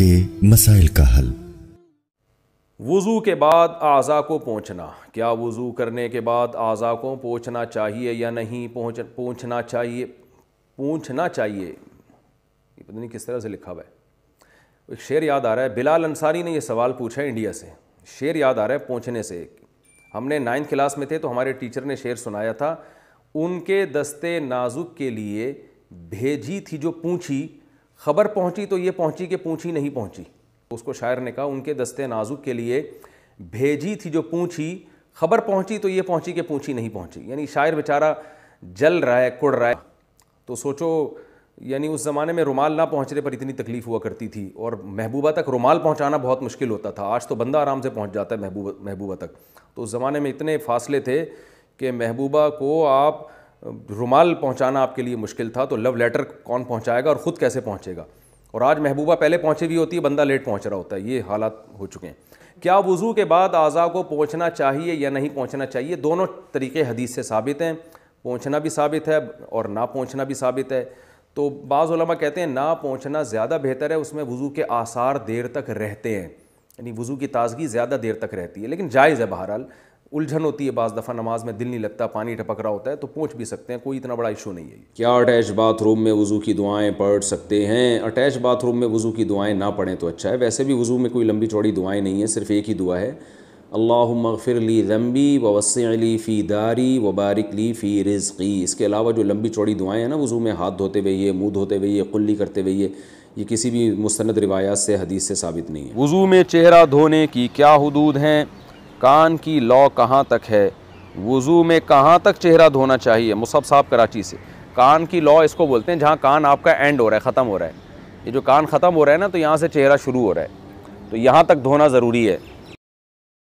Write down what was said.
के मसाइल का हल वज़ू के बाद आज़ा को पहुंचना क्या वज़ू करने के बाद आज़ा को पहुंचना चाहिए या नहीं पहुंच पहुंचना चाहिए पूछना चाहिए पता नहीं किस तरह से लिखा हुआ है एक शेर याद आ रहा है बिलाल अंसारी ने यह सवाल पूछा इंडिया से शेर याद आ रहा है पहुंचने से हमने नाइन्थ क्लास में थे तो हमारे टीचर ने शेर सुनाया था उनके दस्ते नाजुक के लिए भेजी थी जो पूछी खबर पहुंची तो ये पहुंची कि पूछी नहीं पहुंची उसको शायर ने कहा उनके दस्ते नाजुक के लिए भेजी थी जो पूछी खबर पहुंची तो ये पहुंची कि पूछी नहीं पहुंची यानी शायर बेचारा जल रहा है कुड़ रहा है तो सोचो यानी उस ज़माने में रुमाल ना पहुंचने पर इतनी तकलीफ़ हुआ करती थी और महबूबा तक रुमाल पहुंचाना बहुत मुश्किल होता था आज तो बंदा आराम से पहुंच जाता है महबूबा महबूबा तक तो उस ज़माने में इतने फासले थे कि महबूबा को आप रुमाल पहुंचाना आपके लिए मुश्किल था तो लव लेटर कौन पहुंचाएगा और ख़ुद कैसे पहुंचेगा और आज महबूबा पहले पहुंची हुई होती है बंदा लेट पहुंच रहा होता है ये हालात हो चुके हैं क्या वज़ू के बाद आज़ा को पहुंचना चाहिए या नहीं पहुंचना चाहिए दोनों तरीके हदीस से साबित हैं पहुँचना भी साबित है और ना पहुँचना भी साबित है तो बाज़ल कहते हैं ना पहुँचना ज़्यादा बेहतर है उसमें वज़ू के आसार देर तक रहते हैं यानी वज़ू की ताज़गी ज़्यादा देर तक रहती है लेकिन जायज़ है बहरहाल उलझन होती है बाज़ दफ़ा नमाज में दिल नहीं लगता पानी टपक रहा होता है तो पहुँच भी सकते हैं कोई इतना बड़ा इशू नहीं है क्या अटैच बाथरूम में वज़ू की दुआएँ पढ़ सकते हैं अटैच बाथरूम में वज़ू की दुआएँ ना पढ़ें तो अच्छा है वैसे भी वज़ू में कोई लंबी चौड़ी दुआएँ नहीं है सिर्फ एक ही दुआ है अल्लाह मगफ़िरली ली रम्बी फ़ी दारी वबारिक ली फ़ी रिज़ी इसके अलावा जो लंबी चौड़ी दुआएँ हैं ना वज़ू में हाथ धोते हुए ये मुँह धोते हुए ये कुल्ली करते हुए ये ये किसी भी मुस्ंद रिवायात से हदीस से साबित नहीं है वज़ू में चेहरा धोने की क्या हदूद हैं कान की लौ कहाँ तक है वज़ू में कहाँ तक चेहरा धोना चाहिए मुसब साहब कराची से कान की लॉ इसको बोलते हैं जहाँ कान आपका एंड हो रहा है ख़त्म हो रहा है ये जो कान ख़त्म हो रहा है ना तो यहाँ से चेहरा शुरू हो रहा है तो यहाँ तक धोना ज़रूरी है